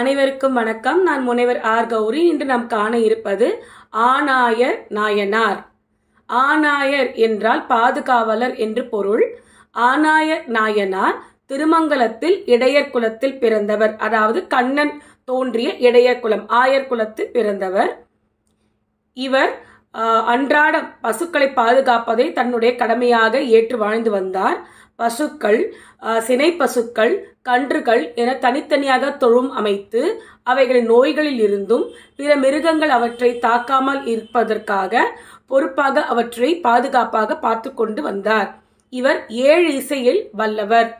அனைவருக்கும் வணக்கம் நான் முனைவர் ஆர் கௌரி இன்று நாம் காண இருப்பது ஆணாயர் நாயனார் ஆணாயர் என்றால் பாதுகாவலர் என்று பொருள் ஆணாயர் நாயனார் திருமங்கலத்தில் இடையர் குலத்தில் பிறந்தவர் அதாவது கண்ணன் தோன்றிய இடையர் குலம் ஆயர் குலத்தில் பிறந்தவர் இவர் அன்றாடம் பசுக்களை பாதுகாப்பதை தன்னுடைய கடமையாக ஏற்று வாழ்ந்து வந்தார் பசுக்கள் சினை பசுக்கள் கன்றுகள் என தனித்தனியாக தொழும் அமைத்து அவைகளின் நோய்களில் இருந்தும் பிற மிருகங்கள் அவற்றை தாக்காமல் இருப்பதற்காக பொறுப்பாக அவற்றை பாதுகாப்பாக பார்த்து கொண்டு வந்தார் இவர் ஏழு இசையில் வல்லவர்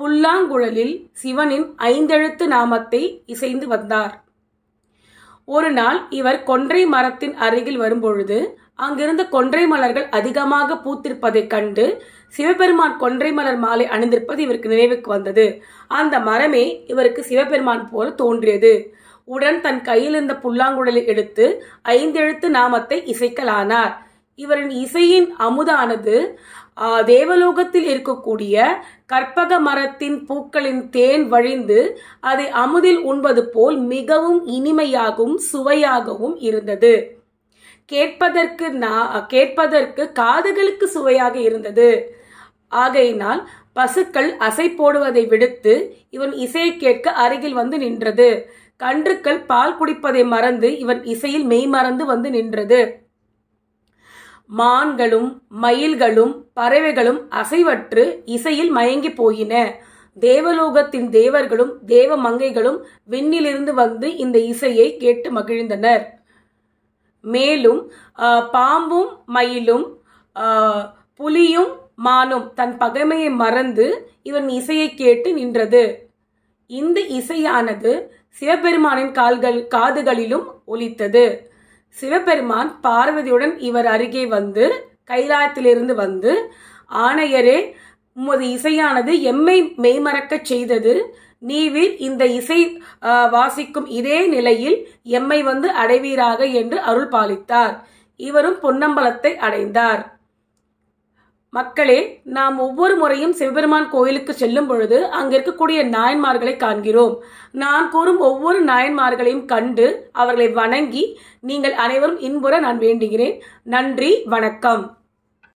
புல்லாங்குழலில் சிவனின் ஐந்தெழுத்து நாமத்தை இசைந்து வந்தார் ஒரு நாள் இவர் கொன்றை மரத்தின் அருகில் வரும்பொழுது அங்கிருந்த கொன்றை மலர்கள் அதிகமாக பூத்திருப்பதைக் கண்டு சிவபெருமான் கொன்றை மலர் மாலை அணிந்திருப்பது இவருக்கு நினைவுக்கு வந்தது அந்த மரமே இவருக்கு சிவபெருமான் போல தோன்றியது உடன் தன் கையில் இருந்த புல்லாங்குழலை எடுத்து ஐந்தெழுத்து நாமத்தை இசைக்கலானார் இவரின் இசையின் அமுதானது தேவலோகத்தில் இருக்கக்கூடிய கற்பக மரத்தின் பூக்களின் தேன் வழிந்து அதை அமுதில் உண்பது போல் மிகவும் இனிமையாகவும் சுவையாகவும் இருந்தது கேட்பதற்கு கேட்பதற்கு காதுகளுக்கு சுவையாக இருந்தது ஆகையினால் பசுக்கள் அசை போடுவதை விடுத்து இவன் இசையை கேட்க அருகில் வந்து நின்றது கன்றுக்கள் பால் குடிப்பதை மறந்து இவன் இசையில் மெய் மறந்து வந்து நின்றது மான்களும் மயில்களும் பறவைகளும் அசைவற்று இசையில் மயங்கி போயின தேவலோகத்தின் தேவர்களும் தேவ மங்கைகளும் விண்ணிலிருந்து வந்து இந்த இசையை கேட்டு மகிழ்ந்தனர் மேலும் பாம்பும் மயிலும் புலியும் மானும் தன் பகைமையை மறந்து இவன் இசையை கேட்டு நின்றது இந்த இசையானது சிவபெருமானின் கால்கள் காதுகளிலும் ஒலித்தது சிவபெருமான் பார்வதியுடன் இவர் அருகே வந்து கைலாயத்திலிருந்து வந்து ஆணையரே உமது இசையானது எம்மை மெய்மறக்கச் செய்தது நீவில் இந்த இசை வாசிக்கும் இதே நிலையில் எம்மை வந்து அடைவீராக என்று அருள் பாலித்தார் இவரும் பொன்னம்பலத்தை அடைந்தார் மக்களே நாம் ஒவ்வொரு முறையும் சிவபெருமான் கோயிலுக்கு செல்லும் பொழுது அங்கு இருக்கக்கூடிய நாயன்மார்களை காண்கிறோம் நான் கூறும் ஒவ்வொரு நாயன்மார்களையும் கண்டு அவர்களை வணங்கி நீங்கள் அனைவரும் இன்புற நான் வேண்டுகிறேன் நன்றி வணக்கம்